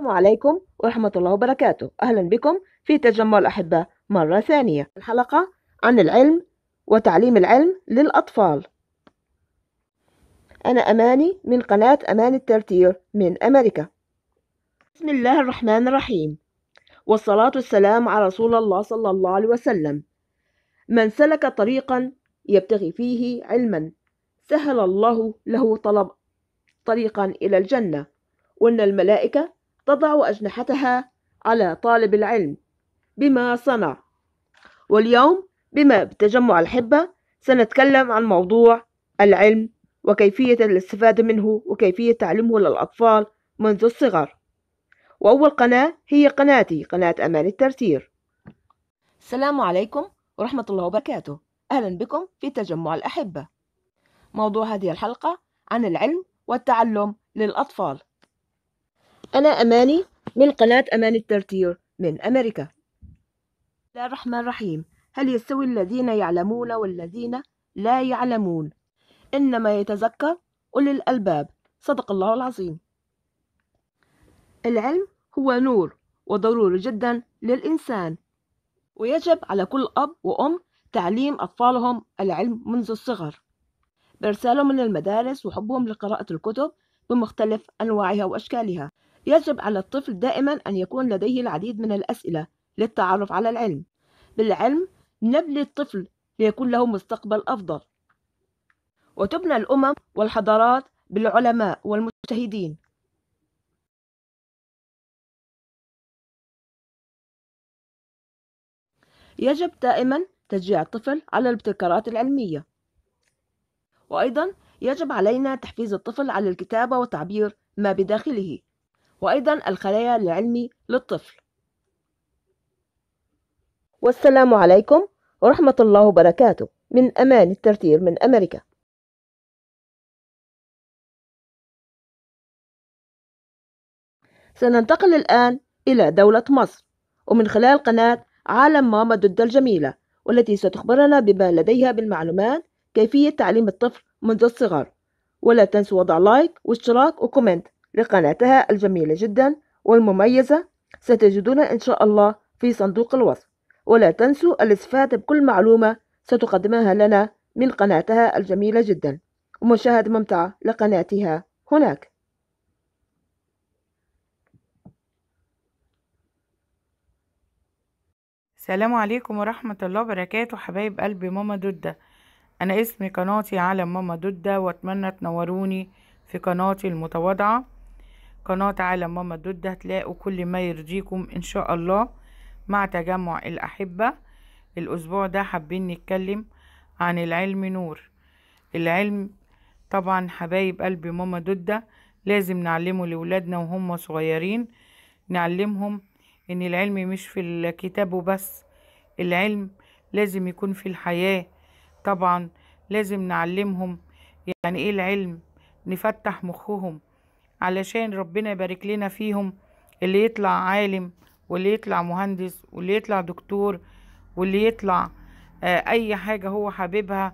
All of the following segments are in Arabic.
السلام عليكم ورحمة الله وبركاته أهلا بكم في تجمع الأحبة مرة ثانية الحلقة عن العلم وتعليم العلم للأطفال أنا أماني من قناة أمان الترتير من أمريكا بسم الله الرحمن الرحيم والصلاة والسلام على رسول الله صلى الله عليه وسلم من سلك طريقا يبتغي فيه علما سهل الله له طلب طريقا إلى الجنة وأن الملائكة تضع أجنحتها على طالب العلم بما صنع واليوم بما بتجمع الحبة سنتكلم عن موضوع العلم وكيفية الاستفادة منه وكيفية تعلمه للأطفال منذ الصغر وأول قناة هي قناتي قناة أمان الترتير السلام عليكم ورحمة الله وبركاته أهلا بكم في تجمع الأحبة موضوع هذه الحلقة عن العلم والتعلم للأطفال أنا أماني من قناة أماني الترتير من أمريكا بسم الله الرحمن الرحيم هل يستوي الذين يعلمون والذين لا يعلمون إنما يتذكر أولي الألباب صدق الله العظيم العلم هو نور وضروري جدا للإنسان ويجب على كل أب وأم تعليم أطفالهم العلم منذ الصغر بإرسالهم من المدارس وحبهم لقراءة الكتب بمختلف أنواعها وأشكالها يجب على الطفل دائما أن يكون لديه العديد من الأسئلة للتعرف على العلم بالعلم نبني الطفل ليكون له مستقبل أفضل وتبنى الأمم والحضارات بالعلماء والمجتهدين يجب دائما تشجيع الطفل على الابتكارات العلمية وأيضا يجب علينا تحفيز الطفل على الكتابة وتعبير ما بداخله وأيضا الخلايا العلمي للطفل والسلام عليكم ورحمة الله وبركاته من أمان الترتير من أمريكا سننتقل الآن إلى دولة مصر ومن خلال قناة عالم ماما ضد الجميلة والتي ستخبرنا بما لديها بالمعلومات كيفية تعليم الطفل منذ الصغر ولا تنسوا وضع لايك واشتراك وكومنت لقناتها الجميلة جدا والمميزة ستجدونها إن شاء الله في صندوق الوصف ولا تنسوا الاستفادة بكل معلومة ستقدمها لنا من قناتها الجميلة جدا ومشاهدة ممتعة لقناتها هناك السلام عليكم ورحمة الله وبركاته حبايب قلبي ماما دودة أنا اسمي قناتي عالم ماما دودة وأتمنى تنوروني في قناتي المتواضعة قناة عالم ماما دودة ده هتلاقوا كل ما يرضيكم ان شاء الله مع تجمع الاحبة الاسبوع ده حابين نتكلم عن العلم نور العلم طبعا حبايب قلب ماما دودة لازم نعلمه لولادنا وهم صغيرين نعلمهم ان العلم مش في الكتاب وبس العلم لازم يكون في الحياة طبعا لازم نعلمهم يعني ايه العلم نفتح مخهم علشان ربنا يبارك لنا فيهم اللي يطلع عالم واللي يطلع مهندس واللي يطلع دكتور واللي يطلع آه، اي حاجة هو حاببها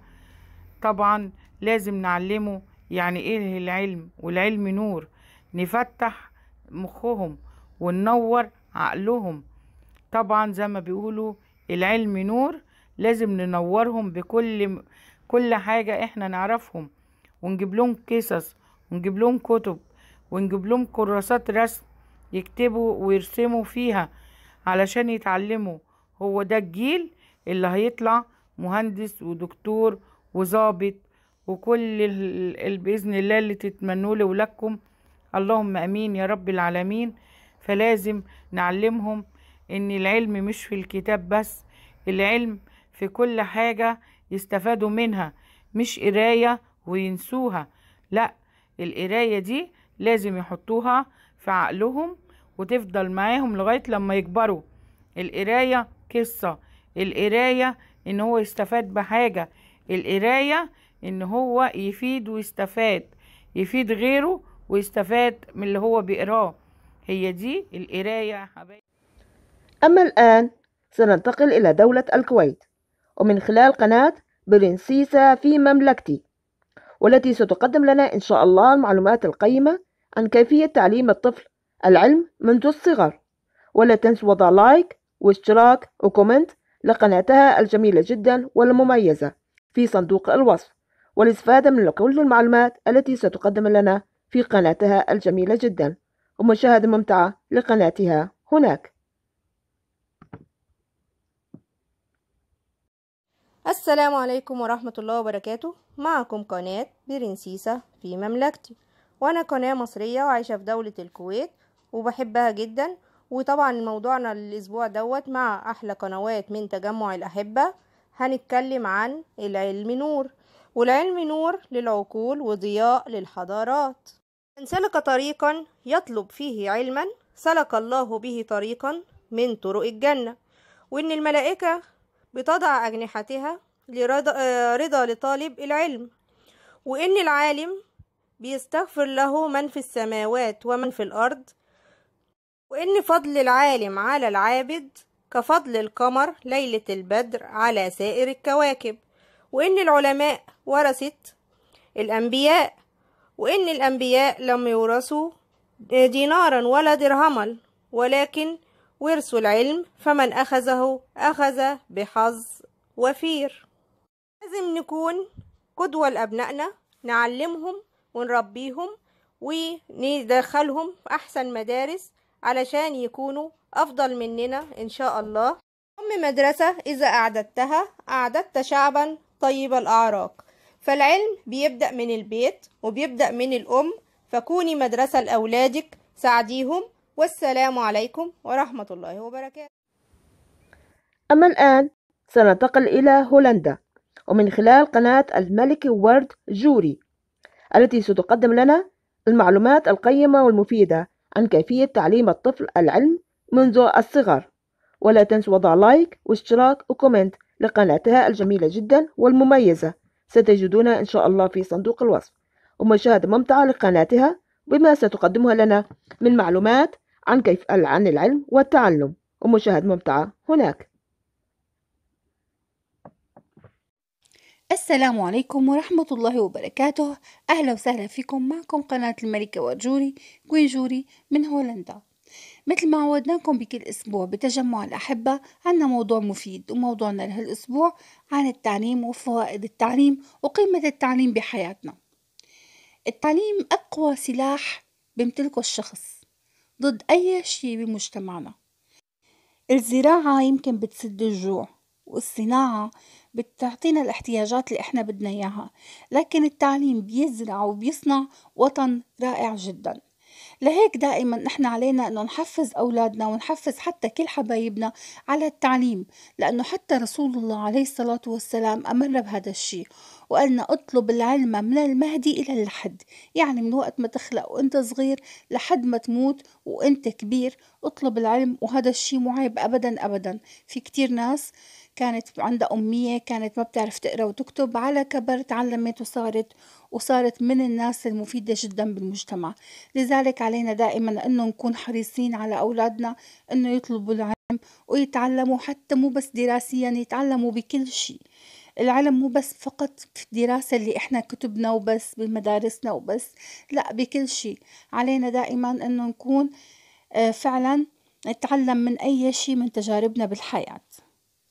طبعا لازم نعلمه يعني ايه العلم والعلم نور نفتح مخهم وننور عقلهم طبعا زي ما بيقولوا العلم نور لازم ننورهم بكل كل حاجة احنا نعرفهم ونجيب لهم قصص ونجيب لهم كتب ونجيب لهم كراسات رسم يكتبوا ويرسموا فيها علشان يتعلموا هو ده الجيل اللي هيطلع مهندس ودكتور وظابط وكل ال... باذن الله اللي تتمنوه لولادكم اللهم امين يا رب العالمين فلازم نعلمهم ان العلم مش في الكتاب بس العلم في كل حاجه يستفادوا منها مش قرايه وينسوها لا القرايه دي لازم يحطوها في عقلهم وتفضل معاهم لغاية لما يكبروا القراية قصة القراية ان هو يستفاد بحاجة القراية ان هو يفيد ويستفاد يفيد غيره ويستفاد من اللي هو بيقراه هي دي القراية يا حبايبي أما الآن سننتقل إلى دولة الكويت ومن خلال قناة برنسيسة في مملكتي والتي ستقدم لنا إن شاء الله المعلومات القيمة عن كيفية تعليم الطفل العلم منذ الصغر ولا تنسوا وضع لايك واشتراك وكومنت لقناتها الجميلة جدا والمميزة في صندوق الوصف والاستفادة من كل المعلومات التي ستقدم لنا في قناتها الجميلة جدا ومشاهدة ممتعة لقناتها هناك السلام عليكم ورحمة الله وبركاته معكم قناة برنسيسة في مملكتي وانا قناة مصرية وعايشة في دولة الكويت وبحبها جدا وطبعا موضوعنا الاسبوع دوت مع احلى قنوات من تجمع الاحبة هنتكلم عن العلم نور والعلم نور للعقول وضياء للحضارات من سلك طريقا يطلب فيه علما سلك الله به طريقا من طرق الجنة وإن الملائكة بتضع أجنحتها لرضا لطالب العلم وإن العالم بيستغفر له من في السماوات ومن في الأرض وإن فضل العالم على العابد كفضل القمر ليلة البدر على سائر الكواكب وإن العلماء ورثت الأنبياء وإن الأنبياء لم يورثوا دينارا ولا درهما ولكن ورثوا العلم فمن أخذه أخذ بحظ وفير لازم نكون قدوة لأبنائنا نعلمهم ونربيهم وندخلهم أحسن مدارس علشان يكونوا أفضل مننا إن شاء الله أم مدرسة إذا أعددتها أعددت شعبا طيب الأعراق فالعلم بيبدأ من البيت وبيبدأ من الأم فكوني مدرسة لأولادك ساعديهم والسلام عليكم ورحمة الله وبركاته أما الآن سننتقل إلى هولندا ومن خلال قناة الملك ورد جوري التي ستقدم لنا المعلومات القيمة والمفيدة عن كيفية تعليم الطفل العلم منذ الصغر ولا تنسوا وضع لايك واشتراك وكومنت لقناتها الجميلة جدا والمميزة ستجدونها إن شاء الله في صندوق الوصف ومشاهدة ممتعة لقناتها بما ستقدمها لنا من معلومات عن كيف عن العلم والتعلم ومشاهدة ممتعة هناك السلام عليكم ورحمة الله وبركاته أهلا وسهلا فيكم معكم قناة الملكة وجوري كوين جوري من هولندا مثل ما عودناكم بكل أسبوع بتجمع الأحبة عنا موضوع مفيد وموضوعنا لهالأسبوع عن التعليم وفوائد التعليم وقيمة التعليم بحياتنا التعليم أقوى سلاح بيمتلكه الشخص ضد أي شيء بمجتمعنا الزراعة يمكن بتسد الجوع والصناعة بتعطينا الاحتياجات اللي احنا بدنا اياها لكن التعليم بيزرع وبيصنع وطن رائع جدا لهيك دائما نحن علينا انه نحفز اولادنا ونحفز حتى كل حبايبنا على التعليم لانه حتى رسول الله عليه الصلاه والسلام امر بهذا الشيء وقالنا اطلب العلم من المهدي الى اللحد يعني من وقت ما تخلق وانت صغير لحد ما تموت وانت كبير اطلب العلم وهذا الشيء معيب ابدا ابدا في كتير ناس كانت عندها أمية كانت ما بتعرف تقرأ وتكتب على كبر تعلمت وصارت وصارت من الناس المفيدة جدا بالمجتمع لذلك علينا دائما أنه نكون حريصين على أولادنا أنه يطلبوا العلم ويتعلموا حتى مو بس دراسيا يتعلموا بكل شيء العلم مو بس فقط في الدراسة اللي احنا كتبنا وبس بمدارسنا وبس لا بكل شيء علينا دائما انه نكون آه، فعلا نتعلم من اي شيء من تجاربنا بالحياة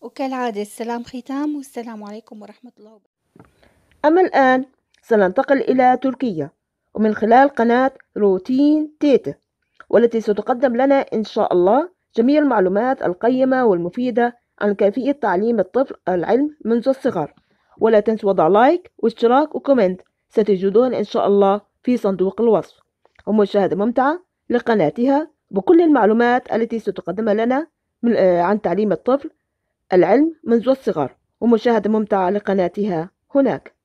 وكالعادة السلام ختام والسلام عليكم ورحمة الله أما الآن سننتقل إلى تركيا ومن خلال قناة روتين تيتا والتي ستقدم لنا إن شاء الله جميع المعلومات القيمة والمفيدة عن كيفية تعليم الطفل العلم منذ الصغر ولا تنسوا وضع لايك واشتراك وكومنت ستجدون إن شاء الله في صندوق الوصف ومشاهدة ممتعة لقناتها بكل المعلومات التي ستقدمها لنا آه، عن تعليم الطفل العلم منذ الصغر ومشاهدة ممتعة لقناتها هناك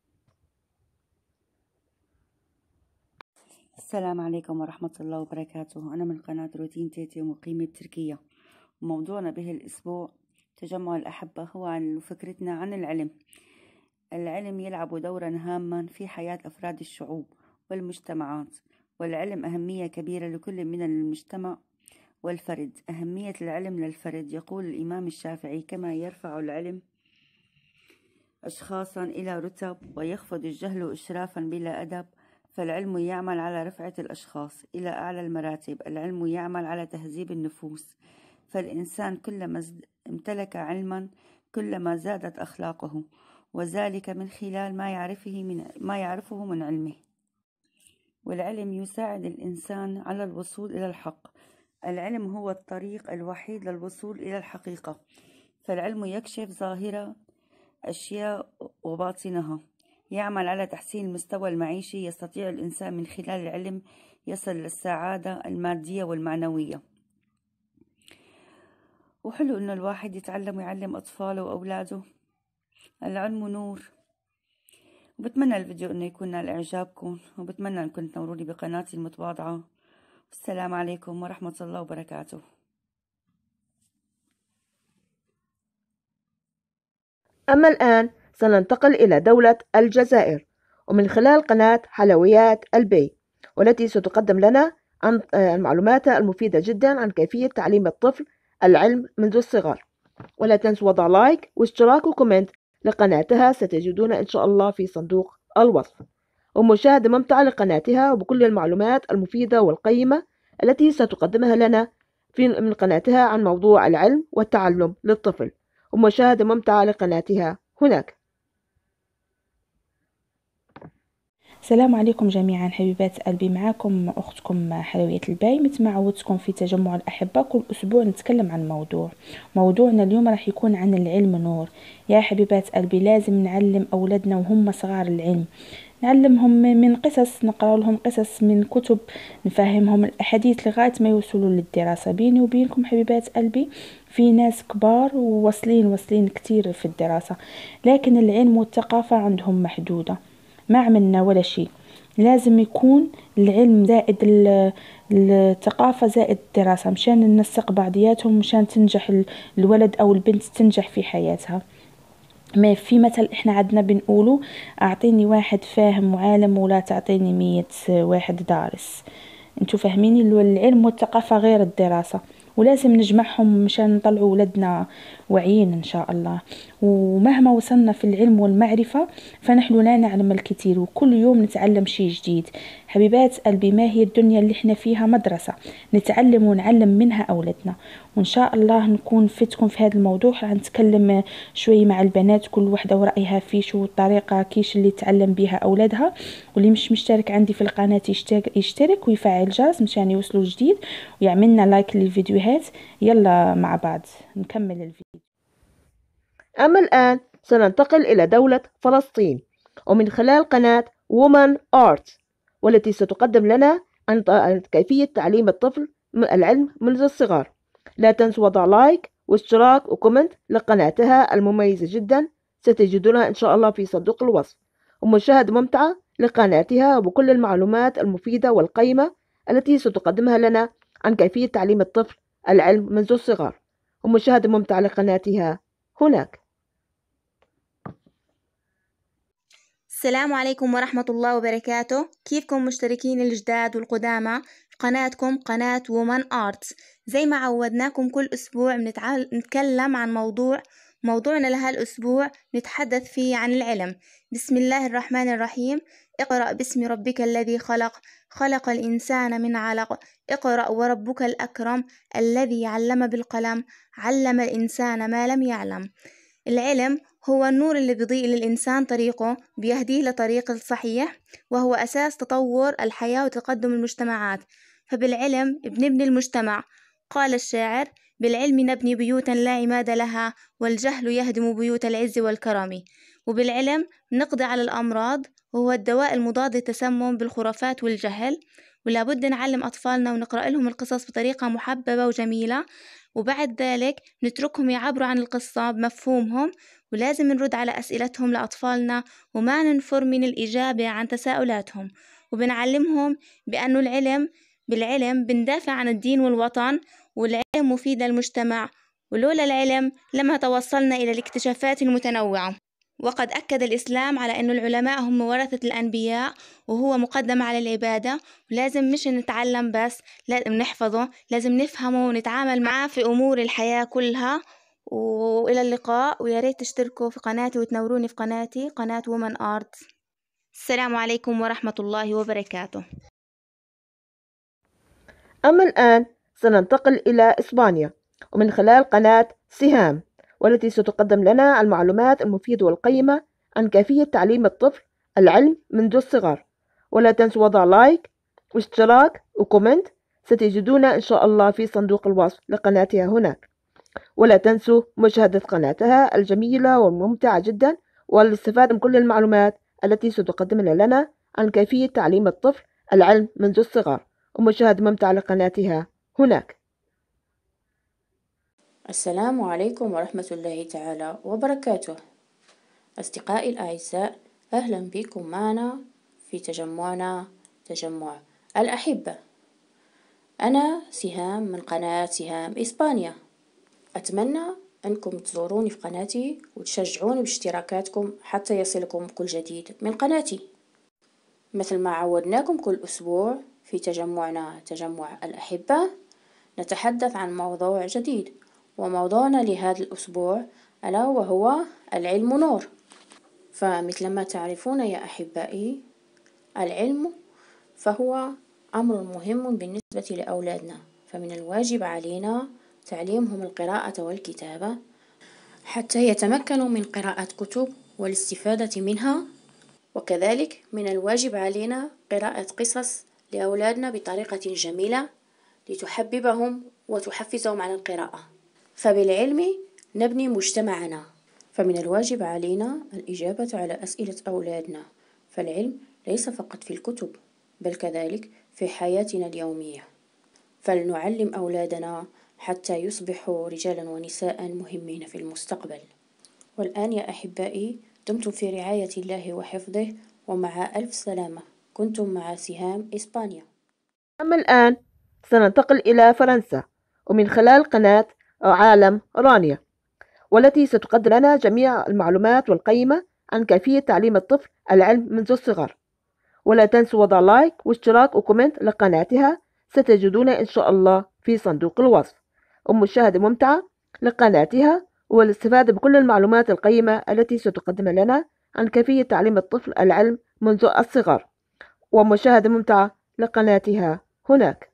السلام عليكم ورحمة الله وبركاته أنا من قناة روتين تيتي مقيمة تركيا وموضوعنا به الأسبوع تجمع الأحبة هو عن فكرتنا عن العلم العلم يلعب دورا هاما في حياة أفراد الشعوب والمجتمعات والعلم أهمية كبيرة لكل من المجتمع والفرد أهمية العلم للفرد يقول الإمام الشافعي كما يرفع العلم أشخاصا إلى رتب ويخفض الجهل إشرافا بلا أدب فالعلم يعمل على رفعة الأشخاص إلى أعلى المراتب العلم يعمل على تهذيب النفوس فالإنسان كلما امتلك علما كلما زادت أخلاقه وذلك من خلال ما يعرفه من ما يعرفه من علمه والعلم يساعد الإنسان على الوصول إلى الحق العلم هو الطريق الوحيد للوصول إلى الحقيقة فالعلم يكشف ظاهرة أشياء وباطنها يعمل على تحسين المستوى المعيشي يستطيع الإنسان من خلال العلم يصل للسعادة المادية والمعنوية وحلو إنه الواحد يتعلم ويعلم أطفاله وأولاده العلم نور وبتمنى الفيديو إنه يكون نال إعجابكم وبتمنى إنكم تنوروني بقناتي المتواضعة السلام عليكم ورحمة الله وبركاته أما الآن سننتقل إلى دولة الجزائر ومن خلال قناة حلويات البي والتي ستقدم لنا عن المعلومات المفيدة جدا عن كيفية تعليم الطفل العلم منذ الصغر ولا تنسوا وضع لايك واشتراك وكومنت لقناتها ستجدون إن شاء الله في صندوق الوصف ومشاهدة ممتعة لقناتها وبكل المعلومات المفيدة والقيمة التي ستقدمها لنا في من قناتها عن موضوع العلم والتعلم للطفل ومشاهدة ممتعة لقناتها هناك السلام عليكم جميعا حبيبات قلبي معكم اختكم حلويات الباي مثل ما عودتكم في تجمع الاحبه كل اسبوع نتكلم عن موضوع موضوعنا اليوم راح يكون عن العلم نور يا حبيبات قلبي لازم نعلم اولادنا وهم صغار العلم نعلمهم من قصص نقرا لهم قصص من كتب نفهمهم الاحاديث لغايه ما يوصلوا للدراسه بيني وبينكم حبيبات قلبي في ناس كبار وواصلين واصلين كتير في الدراسه لكن العلم والثقافه عندهم محدوده ما عملنا ولا شيء لازم يكون العلم زائد الثقافة زائد الدراسة مشان ننسق بعضياتهم مشان تنجح الولد أو البنت تنجح في حياتها ما في مثل احنا عندنا بنقولو اعطيني واحد فاهم وعالم ولا تعطيني مية واحد دارس انتو فاهمين العلم والثقافة غير الدراسة ولازم نجمعهم مشان نطلعوا ولادنا واعيين ان شاء الله ومهما وصلنا في العلم والمعرفة فنحن لا نعلم الكثير وكل يوم نتعلم شيء جديد حبيبات قلبي ما هي الدنيا اللي احنا فيها مدرسة نتعلم ونعلم منها أولادنا وإن شاء الله نكون فتكم في هذا الموضوع راح نتكلم شوي مع البنات كل وحدة ورأيها في شو الطريقة كيش اللي تعلم بها أولادها واللي مش مشترك عندي في القناة يشترك ويفعل الجرس مشان يوصلوا جديد ويعملنا لايك للفيديو هذا انتهت يلا مع بعض نكمل الفيديو أما الآن سننتقل إلى دولة فلسطين ومن خلال قناة وومن آرت والتي ستقدم لنا عن كيفية تعليم الطفل العلم منذ الصغر لا تنسوا وضع لايك واشتراك وكومنت لقناتها المميزة جدا ستجدونها إن شاء الله في صندوق الوصف ومشاهدة ممتعة لقناتها وبكل المعلومات المفيدة والقيمة التي ستقدمها لنا عن كيفية تعليم الطفل العلم منذ الصغر ومشاهدة ممتعة لقناتها هناك السلام عليكم ورحمة الله وبركاته كيفكم مشتركين الجداد والقدامى في قناتكم قناة وومن آرتس زي ما عودناكم كل أسبوع نتكلم عن موضوع موضوعنا لهالأسبوع نتحدث فيه عن العلم بسم الله الرحمن الرحيم اقرأ باسم ربك الذي خلق خلق الإنسان من علق اقرأ وربك الأكرم الذي علم بالقلم علم الإنسان ما لم يعلم العلم هو النور اللي بيضيء للإنسان طريقه بيهديه لطريق الصحيح وهو أساس تطور الحياة وتقدم المجتمعات فبالعلم بنبني المجتمع قال الشاعر بالعلم نبني بيوتا لا عماد لها والجهل يهدم بيوت العز والكرم وبالعلم نقضي على الأمراض وهو الدواء المضاد للتسمم بالخرافات والجهل ولا بد نعلم أطفالنا ونقرأ لهم القصص بطريقة محببة وجميلة وبعد ذلك نتركهم يعبروا عن القصة بمفهومهم ولازم نرد على أسئلتهم لأطفالنا وما ننفر من الإجابة عن تساؤلاتهم وبنعلمهم بأن العلم بالعلم بندافع عن الدين والوطن والعلم مفيد للمجتمع ولولا العلم لما توصلنا إلى الاكتشافات المتنوعة وقد أكد الإسلام على أن العلماء هم ورثة الأنبياء وهو مقدم على العبادة ولازم مش نتعلم بس لازم نحفظه لازم نفهمه ونتعامل معاه في أمور الحياة كلها وإلى اللقاء ويا ريت تشتركوا في قناتي وتنوروني في قناتي قناة وومن آرت السلام عليكم ورحمة الله وبركاته أما الآن سننتقل إلى إسبانيا ومن خلال قناة سهام والتي ستقدم لنا المعلومات المفيدة والقيمة عن كيفية تعليم الطفل العلم منذ الصغر ولا تنسوا وضع لايك واشتراك وكومنت ستجدونا إن شاء الله في صندوق الوصف لقناتها هناك ولا تنسوا مشاهدة قناتها الجميلة والممتعة جدا والاستفادة من كل المعلومات التي ستقدمها لنا عن كيفية تعليم الطفل العلم منذ الصغر ومشاهدة ممتعة لقناتها هناك السلام عليكم ورحمة الله تعالى وبركاته أصدقائي الأعزاء أهلا بكم معنا في تجمعنا تجمع الأحبة أنا سهام من قناة سهام إسبانيا أتمنى أنكم تزوروني في قناتي وتشجعوني باشتراكاتكم حتى يصلكم كل جديد من قناتي مثل ما عودناكم كل أسبوع في تجمعنا تجمع الأحبة نتحدث عن موضوع جديد وموضوعنا لهذا الأسبوع ألا وهو العلم نور فمثل ما تعرفون يا أحبائي العلم فهو أمر مهم بالنسبة لأولادنا فمن الواجب علينا تعليمهم القراءة والكتابة حتى يتمكنوا من قراءة كتب والاستفادة منها وكذلك من الواجب علينا قراءة قصص لأولادنا بطريقة جميلة لتحببهم وتحفزهم على القراءة فبالعلم نبني مجتمعنا فمن الواجب علينا الإجابة على أسئلة أولادنا فالعلم ليس فقط في الكتب بل كذلك في حياتنا اليومية فلنعلم أولادنا حتى يصبحوا رجالا ونساء مهمين في المستقبل والآن يا أحبائي دمتم في رعاية الله وحفظه ومع ألف سلامة كنتم مع سهام إسبانيا أما الآن سننتقل إلى فرنسا ومن خلال قناة عالم رانيا والتي ستقدم لنا جميع المعلومات والقيمة عن كيفية تعليم الطفل العلم منذ الصغر ولا تنسوا وضع لايك واشتراك وكومنت لقناتها ستجدون إن شاء الله في صندوق الوصف ومشاهدة ممتعة لقناتها والاستفادة بكل المعلومات القيمة التي ستقدم لنا عن كيفية تعليم الطفل العلم منذ الصغر ومشاهدة ممتعة لقناتها هناك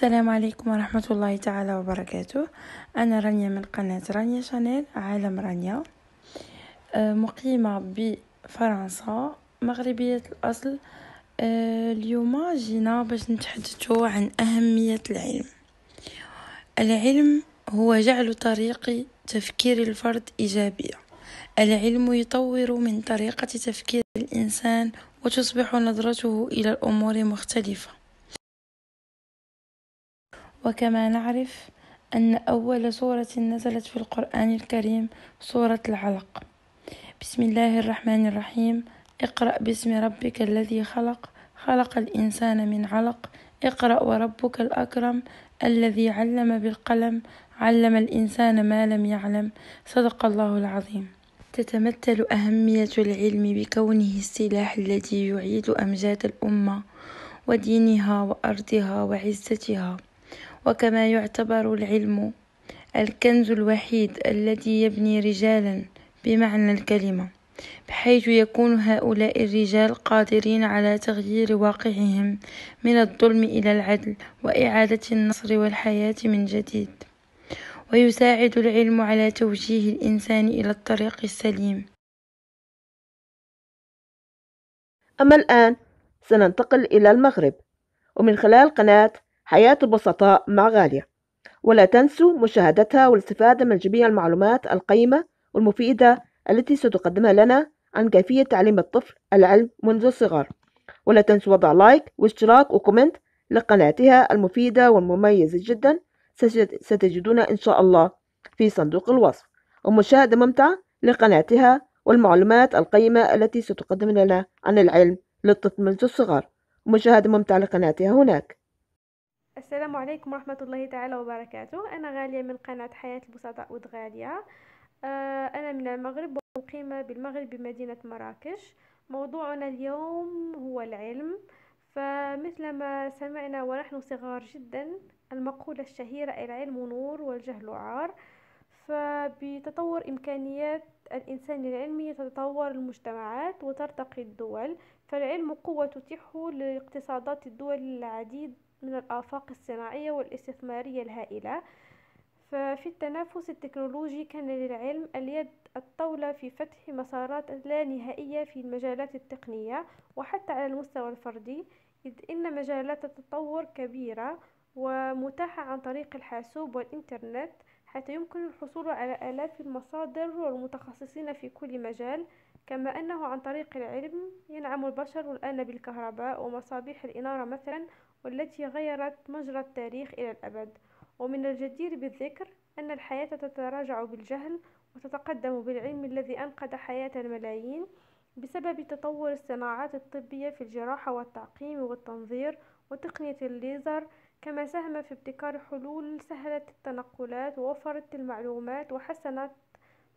السلام عليكم ورحمة الله تعالى وبركاته أنا رانيا من قناة رانيا شانيل عالم رانيا آه، مقيمة بفرنسا مغربية الأصل آه، اليوم جينا باش نتحدثوا عن أهمية العلم العلم هو جعل طريق تفكير الفرد إيجابية العلم يطور من طريقة تفكير الإنسان وتصبح نظرته إلى الأمور مختلفة وكما نعرف أن أول سورة نزلت في القرآن الكريم سورة العلق بسم الله الرحمن الرحيم اقرأ باسم ربك الذي خلق خلق الإنسان من علق اقرأ وربك الأكرم الذي علم بالقلم علم الإنسان ما لم يعلم صدق الله العظيم تتمثل أهمية العلم بكونه السلاح الذي يعيد أمجاد الأمة ودينها وأرضها وعزتها وكما يعتبر العلم الكنز الوحيد الذي يبني رجالا بمعنى الكلمة بحيث يكون هؤلاء الرجال قادرين على تغيير واقعهم من الظلم إلى العدل وإعادة النصر والحياة من جديد ويساعد العلم على توجيه الإنسان إلى الطريق السليم أما الآن سننتقل إلى المغرب ومن خلال قناة حياة البسطاء مع غالية ولا تنسوا مشاهدتها والاستفادة من جميع المعلومات القيمة والمفيدة التي ستقدمها لنا عن كيفية تعليم الطفل العلم منذ الصغر ولا تنسوا وضع لايك واشتراك وكومنت لقناتها المفيدة والمميزة جدا ستجدون إن شاء الله في صندوق الوصف ومشاهدة ممتعة لقناتها والمعلومات القيمة التي ستقدم لنا عن العلم للطفل منذ الصغر مشاهدة ممتعة لقناتها هناك السلام عليكم ورحمة الله تعالى وبركاته أنا غالية من قناة حياة البسطاء ودغالية آه، أنا من المغرب ومقيمة بالمغرب بمدينة مراكش موضوعنا اليوم هو العلم فمثل ما سمعنا ونحن صغار جدا المقولة الشهيرة العلم نور والجهل عار فبتطور إمكانيات الإنسان العلمي تتطور المجتمعات وترتقي الدول فالعلم قوة تتيح لاقتصادات الدول العديد من الآفاق الصناعية والاستثمارية الهائلة ففي التنافس التكنولوجي كان للعلم اليد الطاولة في فتح مسارات لا نهائية في المجالات التقنية وحتى على المستوى الفردي إذ إن مجالات التطور كبيرة ومتاحة عن طريق الحاسوب والإنترنت حتى يمكن الحصول على آلاف المصادر والمتخصصين في كل مجال كما أنه عن طريق العلم ينعم البشر الآن بالكهرباء ومصابيح الإنارة مثلا والتي غيرت مجرى التاريخ إلى الأبد ومن الجدير بالذكر أن الحياة تتراجع بالجهل وتتقدم بالعلم الذي أنقذ حياة الملايين بسبب تطور الصناعات الطبية في الجراحة والتعقيم والتنظير وتقنية الليزر كما ساهم في ابتكار حلول سهلت التنقلات ووفرت المعلومات وحسنت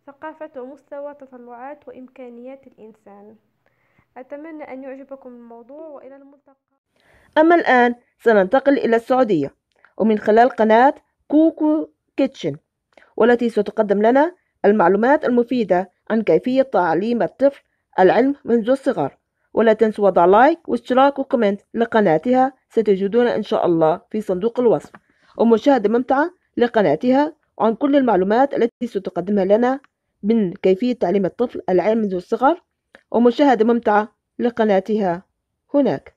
ثقافة ومستوى تطلعات وإمكانيات الإنسان أتمنى أن يعجبكم الموضوع وإلى الملتقى أما الآن سننتقل إلى السعودية ومن خلال قناة كوكو كيتشن والتي ستقدم لنا المعلومات المفيدة عن كيفية تعليم الطفل العلم منذ الصغر ولا تنسوا وضع لايك واشتراك وكومنت لقناتها ستجدون إن شاء الله في صندوق الوصف ومشاهدة ممتعة لقناتها عن كل المعلومات التي ستقدمها لنا من كيفية تعليم الطفل العلم منذ الصغر ومشاهدة ممتعة لقناتها هناك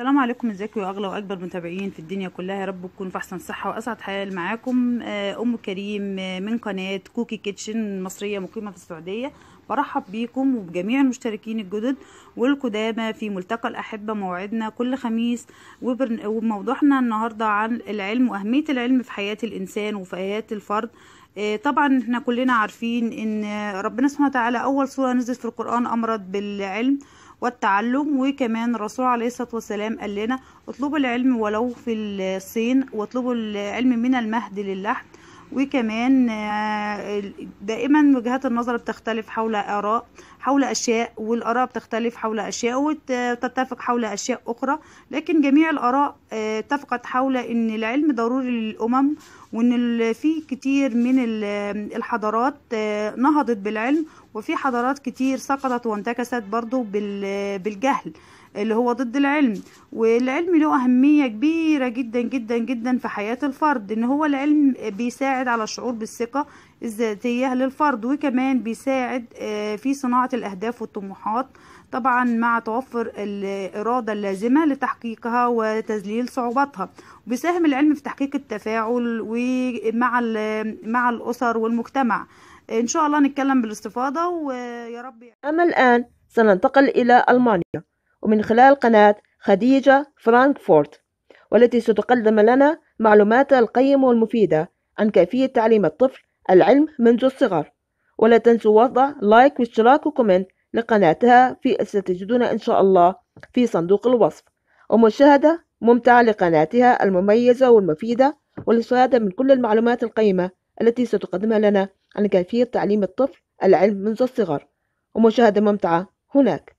السلام عليكم ازيكم يا اغلى واكبر متابعين في الدنيا كلها يا رب تكونوا في احسن صحه واسعد حال معاكم آه، ام كريم آه، من قناه كوكي كيتشن مصريه مقيمه في السعوديه برحب بيكم وبجميع المشتركين الجدد والقدامى في ملتقى الاحبه موعدنا كل خميس وموضوعنا النهارده عن العلم واهميه العلم في حياه الانسان وفي حياه الفرد آه، طبعا احنا كلنا عارفين ان ربنا سبحانه وتعالى اول سوره نزلت في القران امرت بالعلم والتعلم وكمان الرسول عليه الصلاة والسلام قال لنا اطلبوا العلم ولو في الصين واطلبوا العلم من المهد للحد وكمان آه، دائما وجهات النظر بتختلف حول اراء حول اشياء والاراء بتختلف حول اشياء وتتفق حول اشياء اخرى لكن جميع الاراء آه، اتفقت حول ان العلم ضروري للامم وان في كتير من الحضارات آه، نهضت بالعلم وفي حضارات كتير سقطت وانتكست برضو بالجهل اللي هو ضد العلم والعلم له أهمية كبيرة جدا جدا جدا في حياة الفرد إن هو العلم بيساعد على الشعور بالثقة الذاتية للفرد وكمان بيساعد آه، في صناعة الأهداف والطموحات طبعا مع توفر الإرادة اللازمة لتحقيقها وتذليل صعوباتها بيساهم العلم في تحقيق التفاعل ومع مع الأسر والمجتمع إن شاء الله نتكلم بالاستفاضة ويا رب أما الآن سننتقل إلى ألمانيا ومن خلال قناة خديجة فرانكفورت والتي ستقدم لنا معلومات القيمة والمفيدة عن كيفية تعليم الطفل العلم منذ الصغر ولا تنسوا وضع لايك واشتراك وكومنت لقناتها في ستجدون إن شاء الله في صندوق الوصف ومشاهدة ممتعة لقناتها المميزة والمفيدة والاستفادة من كل المعلومات القيمة التي ستقدمها لنا عن كيفية تعليم الطفل العلم منذ الصغر ومشاهدة ممتعة هناك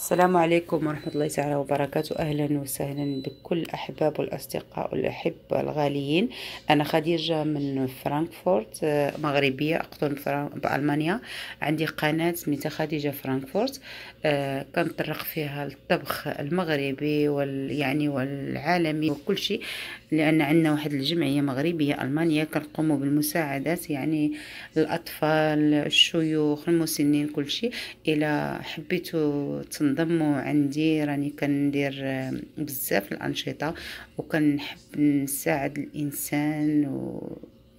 السلام عليكم ورحمة الله تعالى وبركاته أهلا وسهلا بكل الأحباب والأصدقاء والأحبة الغاليين أنا خديجة من فرانكفورت آه، مغربية أقطن بألمانيا عندي قناة سميتها خديجة فرانكفورت آه، كنطرق فيها الطبخ المغربي وال يعني والعالمي وكل شيء لأن عندنا واحد الجمعية مغربية ألمانية كنقوموا بالمساعدات يعني الأطفال الشيوخ المسنين كل شيء إلا حبيتوا تنضموا عندي راني كندير آه، بزاف الأنشطة وكنحب نساعد الإنسان و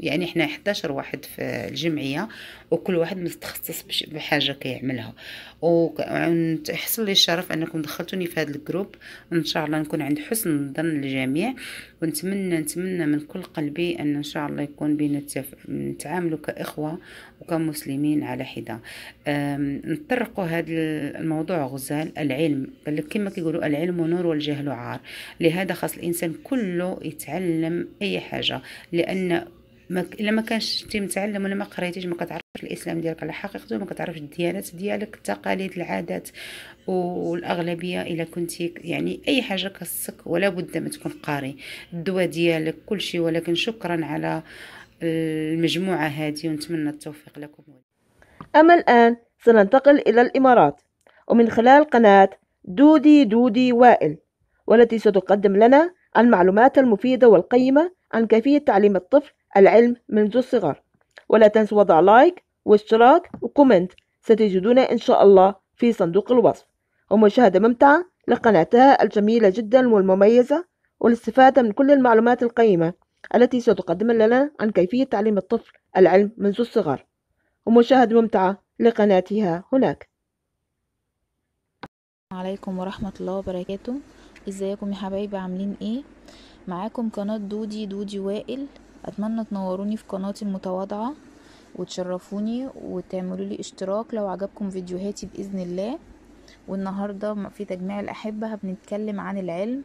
يعني احنا 11 واحد في الجمعيه وكل واحد متخصص بحاجه كيعملها وحصل لي الشرف انكم دخلتوني في هذا الجروب ان شاء الله نكون عند حسن الظن الجميع ونتمنى نتمنى من كل قلبي ان ان شاء الله يكون بينا نتعاملوا كاخوه وكمسلمين على حده نطرقوا هذا الموضوع غزال العلم قال لك كما كيقولوا العلم نور والجهل عار لهذا خاص الانسان كله يتعلم اي حاجه لان ما الا ما كانش انت متعلم ولا ما قريتيش ما كتعرفش الاسلام ديالك على حقيقته ما كتعرفش الديانات ديالك التقاليد العادات والاغلبيه الا كنتي يعني اي حاجه خاصك ولا بد ما تكون قاري الدواء ديالك كل شيء ولكن شكرا على المجموعه هذه ونتمنى التوفيق لكم اما الان سننتقل الى الامارات ومن خلال قناه دودي دودي وائل والتي ستقدم لنا المعلومات المفيدة والقيمة عن كيفية تعليم الطفل العلم منذ الصغر ولا تنسوا وضع لايك واشتراك وكومنت ستجدون إن شاء الله في صندوق الوصف ومشاهدة ممتعة لقناتها الجميلة جدا والمميزة والاستفادة من كل المعلومات القيمة التي ستقدم لنا عن كيفية تعليم الطفل العلم منذ الصغر ومشاهدة ممتعة لقناتها هناك السلام عليكم ورحمة الله وبركاته ازيكم يا حبايبي عاملين ايه معاكم قناة دودي دودي وائل اتمنى تنوروني في قناتي المتواضعه وتشرفوني وتعملوا لي اشتراك لو عجبكم فيديوهاتي باذن الله والنهارده في تجميع الاحبه هبنتكلم عن العلم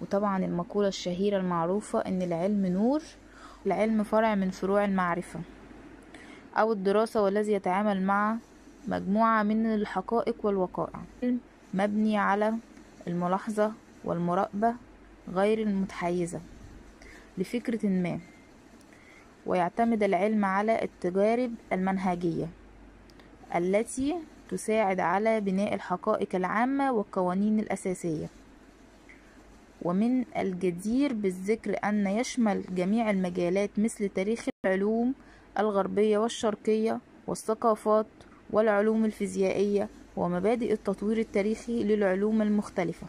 وطبعا المقوله الشهيره المعروفه ان العلم نور العلم فرع من فروع المعرفه او الدراسه والذي يتعامل مع مجموعه من الحقائق والوقائع مبني على الملاحظه والمراقبه غير المتحيزه لفكره ما ويعتمد العلم على التجارب المنهجية التي تساعد على بناء الحقائق العامة والقوانين الأساسية ومن الجدير بالذكر أن يشمل جميع المجالات مثل تاريخ العلوم الغربية والشرقية والثقافات والعلوم الفيزيائية ومبادئ التطوير التاريخي للعلوم المختلفة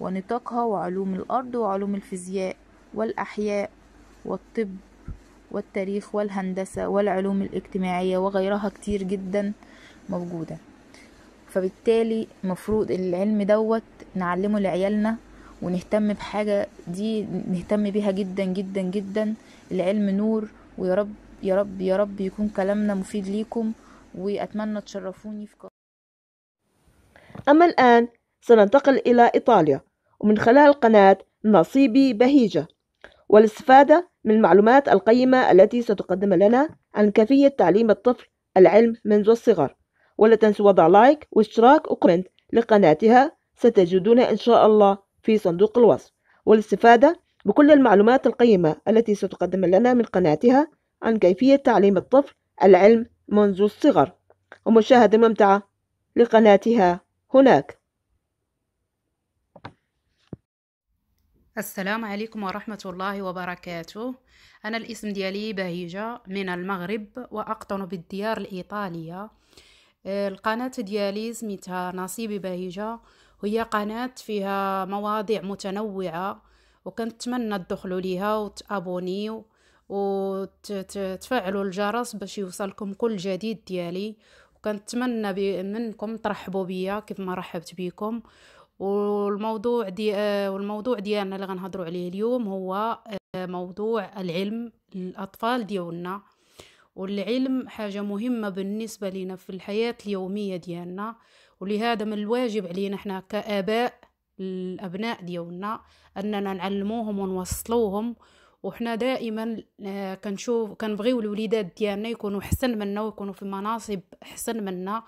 ونطاقها وعلوم الأرض وعلوم الفيزياء والأحياء والطب والتاريخ والهندسة والعلوم الاجتماعية وغيرها كتير جدا موجودة فبالتالي مفروض العلم دوت نعلمه لعيالنا ونهتم بحاجة دي نهتم بيها جدا جدا جدا العلم نور ويا رب يا رب يا رب يكون كلامنا مفيد ليكم وأتمنى تشرفوني في قناة أما الآن سننتقل إلى إيطاليا ومن خلال قناة نصيبي بهيجة والاستفادة من المعلومات القيمة التي ستقدم لنا عن كيفية تعليم الطفل العلم منذ الصغر ولا تنسوا وضع لايك واشتراك وكومنت لقناتها ستجدون إن شاء الله في صندوق الوصف والاستفادة بكل المعلومات القيمة التي ستقدم لنا من قناتها عن كيفية تعليم الطفل العلم منذ الصغر ومشاهدة ممتعة لقناتها هناك السلام عليكم ورحمة الله وبركاته أنا الاسم ديالي بهيجة من المغرب وأقطن بالديار الإيطالية آه، القناة ديالي سميتها نصيبي بهيجة وهي قناة فيها مواضيع متنوعة وكنتمنى تدخلوا ليها وتأبوني وتفعلوا الجرس باش يوصلكم كل جديد ديالي وكنتمنى منكم ترحبوا بيا كيف ما رحبت بيكم والموضوع دي والموضوع ديالنا اللي غنهضروا عليه اليوم هو آه، موضوع العلم للاطفال ديالنا والعلم حاجه مهمه بالنسبه لنا في الحياه اليوميه ديالنا ولهذا من الواجب علينا احنا كاباء الابناء ديالنا اننا نعلموهم ونوصلوهم وحنا دائما آه، كنشوف كنبغيو الوليدات ديالنا يكونوا حسن منا ويكونوا في مناصب حسن منا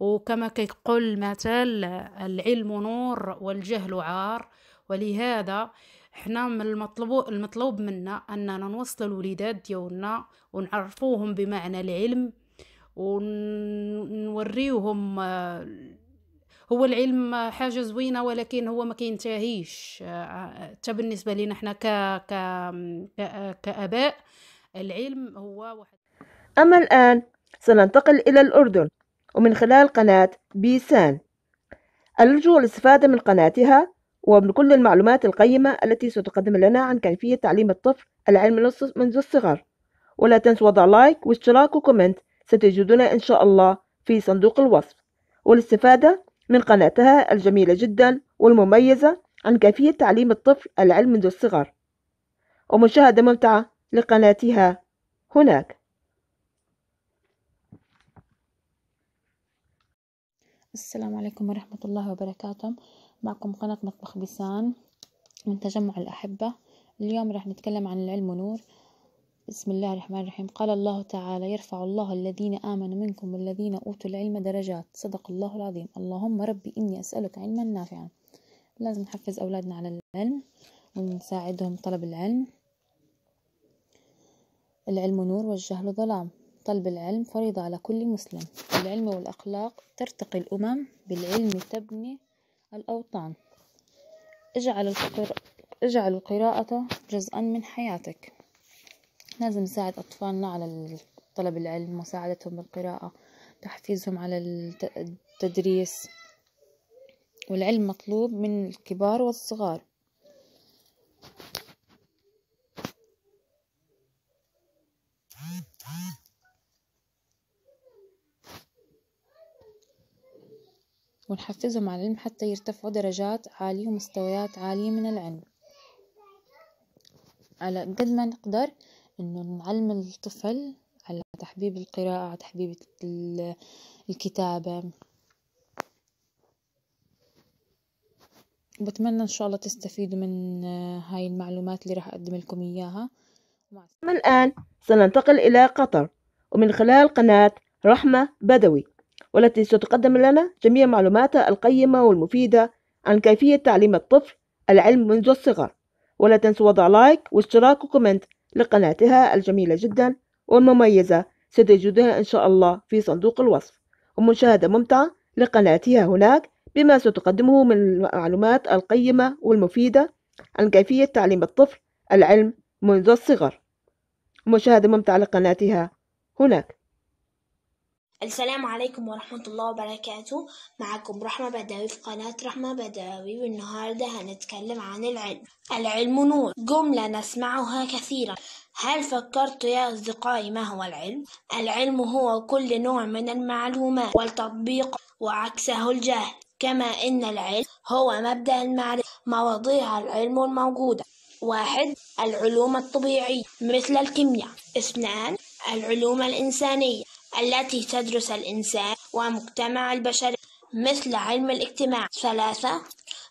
وكما كيقول المثل العلم نور والجهل عار ولهذا حنا من المطلوب المطلوب منا اننا نوصل الوليدات ديالنا ونعرفوهم بمعنى العلم ونوريوهم هو العلم حاجة زوينة ولكن هو ما كينتهيش حتى بالنسبة لنا حنا ك... ك... كآباء العلم هو واحد أما الآن سننتقل إلى الأردن ومن خلال قناة بيسان أرجو الاستفادة من قناتها ومن كل المعلومات القيمة التي ستقدم لنا عن كيفية تعليم الطفل العلم منذ الصغر ولا تنسوا وضع لايك واشتراك وكومنت ستجدنا إن شاء الله في صندوق الوصف والاستفادة من قناتها الجميلة جدا والمميزة عن كيفية تعليم الطفل العلم منذ الصغر ومشاهدة ممتعة لقناتها هناك السلام عليكم ورحمة الله وبركاته معكم قناة مطبخ بيسان من تجمع الأحبة اليوم راح نتكلم عن العلم ونور بسم الله الرحمن الرحيم قال الله تعالى يرفع الله الذين آمنوا منكم والذين أوتوا العلم درجات صدق الله العظيم اللهم ربي إني أسألك علما نافعا لازم نحفز أولادنا على العلم ونساعدهم طلب العلم العلم نور والجهل ظلام طلب العلم فرض على كل مسلم العلم والأخلاق ترتقي الأمم بالعلم تبني الأوطان اجعل, القر... اجعل القراءة جزءا من حياتك لازم نساعد أطفالنا على طلب العلم مساعدتهم بالقراءة تحفيزهم على التدريس والعلم مطلوب من الكبار والصغار ونحفزهم على العلم حتى يرتفعوا درجات عالية ومستويات عالية من العلم على قد ما نقدر إنه نعلم الطفل على تحبيب القراءة على تحبيب الكتابة وبتمنى إن شاء الله تستفيدوا من هاي المعلومات اللي راح أقدم لكم إياها الآن سننتقل إلى قطر ومن خلال قناة رحمة بدوي والتي ستقدم لنا جميع معلوماتها القيمة والمفيدة عن كيفية تعليم الطفل العلم منذ الصغر ولا تنسوا وضع لايك واشتراك وكومنت لقناتها الجميلة جدا والمميزة ستجدها إن شاء الله في صندوق الوصف ومشاهدة ممتعة لقناتها هناك بما ستقدمه من المعلومات القيمة والمفيدة عن كيفية تعليم الطفل العلم منذ الصغر مشاهدة ممتعة لقناتها هناك السلام عليكم ورحمة الله وبركاته معكم رحمة بداوي في قناة رحمة بداوي والنهاردة هنتكلم عن العلم العلم نور جملة نسمعها كثيرا هل فكرت يا أصدقائي ما هو العلم؟ العلم هو كل نوع من المعلومات والتطبيق وعكسه الجهل كما إن العلم هو مبدأ المعرفة مواضيع العلم الموجودة واحد العلوم الطبيعية مثل الكيمياء اثنان العلوم الإنسانية التي تدرس الإنسان ومجتمع البشر مثل علم الاجتماع ثلاثة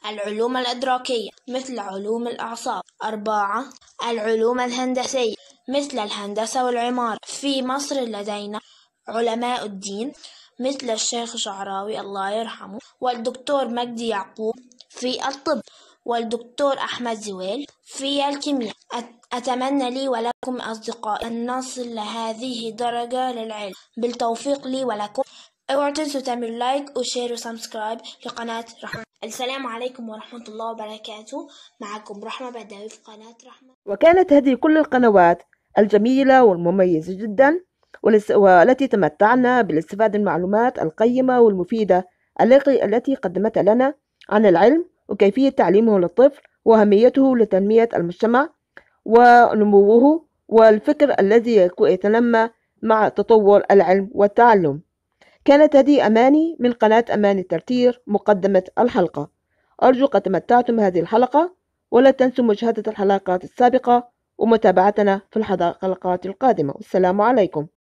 العلوم الإدراكية مثل علوم الأعصاب أربعة العلوم الهندسية مثل الهندسة والعمارة في مصر لدينا علماء الدين مثل الشيخ شعراوي الله يرحمه والدكتور مجدي يعقوب في الطب والدكتور أحمد زويل في الكيمياء أتمنى لي ولكم أصدقائي أن نصل لهذه درجة للعلم بالتوفيق لي ولكم اوعوا تنسوا تعملوا لايك وشير وسبسكرايب لقناة رحمة السلام عليكم ورحمة الله وبركاته معكم رحمة بداوي في قناة رحمة وكانت هذه كل القنوات الجميلة والمميزة جدا والتي تمتعنا بالاستفادة من المعلومات القيمة والمفيدة التي قدمتها لنا عن العلم وكيفية تعليمه للطفل وأهميته لتنمية المجتمع ونموه والفكر الذي يتنمى مع تطور العلم والتعلم كانت هذه أماني من قناة أماني الترتير مقدمة الحلقة أرجو قد تمتعتم هذه الحلقة ولا تنسوا مشاهدة الحلقات السابقة ومتابعتنا في الحلقات القادمة والسلام عليكم